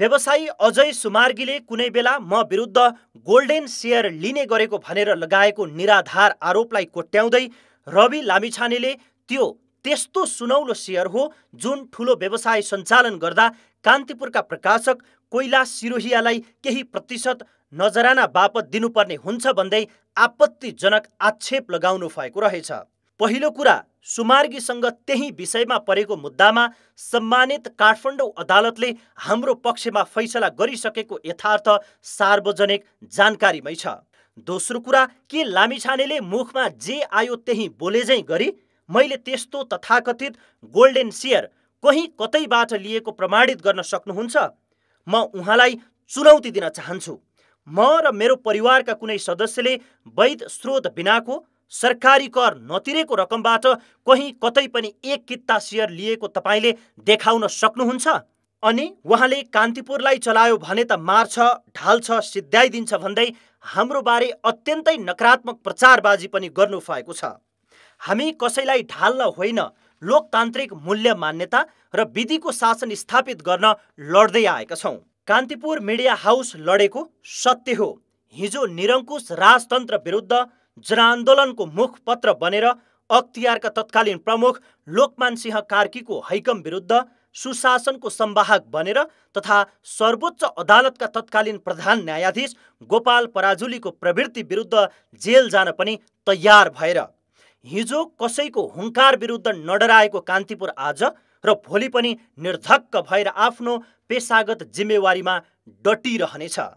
व्यवसायी अजय सुमार्गीले कुनै बेला म विरुद्ध गोल्डेन सेयर लिने गरेको भनेर लगाएको निराधार आरोपलाई कोट्याउँदै रवि लामिछानेले त्यो त्यस्तो सुनौलो सेयर हो जुन ठुलो व्यवसाय सञ्चालन गर्दा कान्तिपुरका प्रकाशक कोइला सिरोहियालाई केही प्रतिशत नजराना बापत दिनुपर्ने हुन्छ भन्दै आपत्तिजनक आक्षेप लगाउनु भएको रहेछ पहिलो कुरा सुमार्गीसँग त्यही विषयमा परेको मुद्दामा सम्मानित काठमाडौँ अदालतले हाम्रो पक्षमा फैसला गरिसकेको यथार्थ सार्वजनिक जानकारीमै छ दोस्रो कुरा के लामिछानेले मुखमा जे आयो त्यही बोलेजै गरी मैले त्यस्तो तथाकथित गोल्डेन सेयर कहीँ कतैबाट लिएको प्रमाणित गर्न सक्नुहुन्छ म उहाँलाई चुनौती दिन चाहन्छु म र मेरो परिवारका कुनै सदस्यले वैध स्रोत बिनाको सरकारी कर नतिरेको रकमबाट कहीँ कतै पनि एक किता सेयर लिएको तपाईँले देखाउन सक्नुहुन्छ अनि उहाँले कान्तिपुरलाई चलायो भने त मार्छ ढाल्छ सिद्ध्याइदिन्छ भन्दै हाम्रो बारे अत्यन्तै नकारात्मक प्रचारबाजी पनि गर्नु भएको छ हामी कसैलाई ढाल्न होइन लोकतान्त्रिक मूल्य मान्यता र विधिको शासन स्थापित गर्न लड्दै आएका छौँ कान्तिपुर मिडिया हाउस लडेको सत्य हो हिजो निरङ्कुश राजतन्त्र विरुद्ध जनआन्दोलनको मुखपत्र बनेर अख्तियारका तत्कालीन प्रमुख लोकमान सिंह कार्कीको हैकम विरुद्ध सुशासनको सम्वाहक बनेर तथा सर्वोच्च अदालतका तत्कालीन प्रधान न्यायाधीश गोपाल पराजुलीको प्रवृत्ति विरुद्ध जेल जान पनि तयार भएर हिजो कसैको हुङ्कार विरुद्ध नडराएको कान्तिपुर आज र भोलि पनि निर्धक्क भएर आफ्नो पेसागत जिम्मेवारीमा डटिरहनेछ